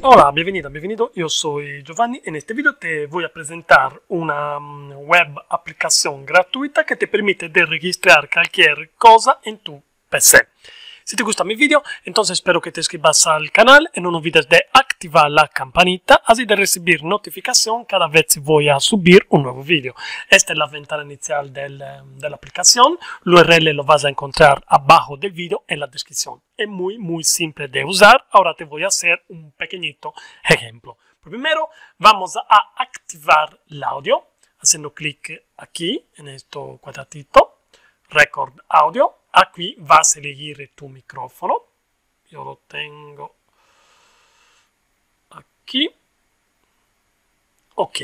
Hola, bienvenido, bienvenido. Yo soy Giovanni y en este video te voy a presentar una mm, web aplicación gratuita que te permite de registrar cualquier cosa en tu PC. Si te gusta mi video, entonces espero que te suscribas al canal y no olvides de activar la campanita, así de recibir notificación cada vez que voy a subir un nuevo vídeo. Esta es la ventana inicial del, eh, de la aplicación, la URL lo vas a encontrar abajo del vídeo en la descripción. Es muy, muy simple de usar, ahora te voy a hacer un pequeñito ejemplo. Primero vamos a activar el audio haciendo clic aquí en este cuadratito, Record Audio Aquí ah, vas a elegir tu micrófono. Yo lo tengo aquí. Ok.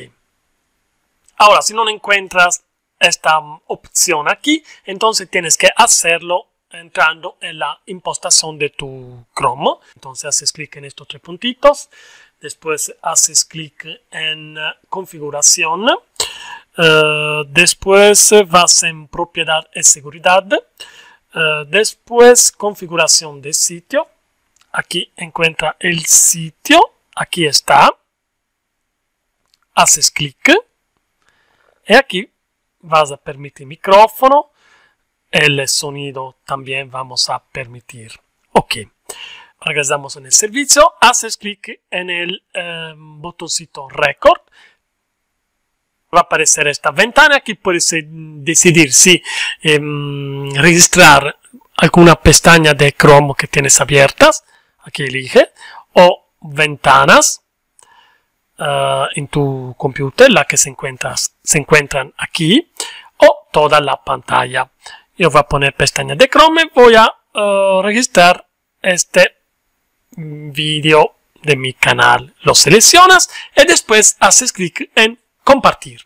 Ahora, si no encuentras esta opción aquí, entonces tienes que hacerlo entrando en la impostación de tu Chrome. Entonces haces clic en estos tres puntitos, después haces clic en configuración, eh, después vas en propiedad y seguridad, eh, después, configuración de sitio. Aquí encuentra el sitio. Aquí está. Haces clic. Y aquí vas a permitir micrófono. El sonido también vamos a permitir. Ok. Regresamos en el servicio. Haces clic en el eh, botoncito record va a aparecer esta ventana aquí puedes decidir si em, registrar alguna pestaña de Chrome que tienes abiertas, aquí elige, o ventanas ah, en tu computer, la que se, encuentran aquí, o toda la pantalla. Yo voy a poner pestaña de Chrome y voy a ah, registrar este mm, video de mi canal. Lo seleccionas y después haces clic en compartir.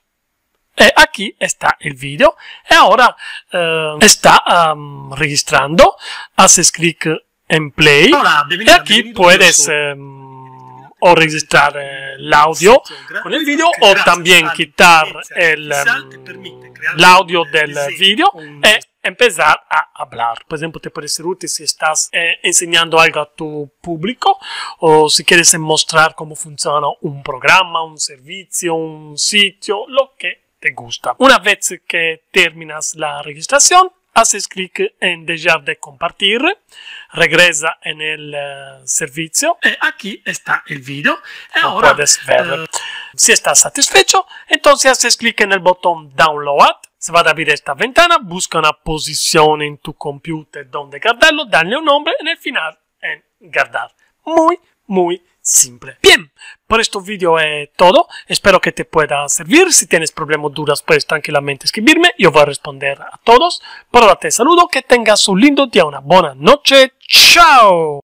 E aquí sta il video? E ora eh, está um, registrando. Haces clic en play. Hola, y aquí puedes eh, o registrare l'audio con il video o también quitar l'audio ehm, del video E empezar a hablar. Por ejemplo, te puede ser útil si estás eh, enseñando algo a tu público o si quieres mostrar cómo funciona un programa, un servicio, un sitio, lo que te gusta. Una vez que terminas la registración, haces clic en Dejar de compartir, regresa en el eh, servicio eh, aquí está el vídeo. Ahora si estás satisfecho, entonces haces clic en el botón Download se va a abrir esta ventana, busca una posición en tu computer donde guardarlo, darle un nombre en el final en guardar. Muy, muy simple. Bien, por este vídeo es todo. Espero que te pueda servir. Si tienes problemas dudas, puedes tranquilamente escribirme. Yo voy a responder a todos. Por ahora te saludo. Que tengas un lindo día, una buena noche. Chao.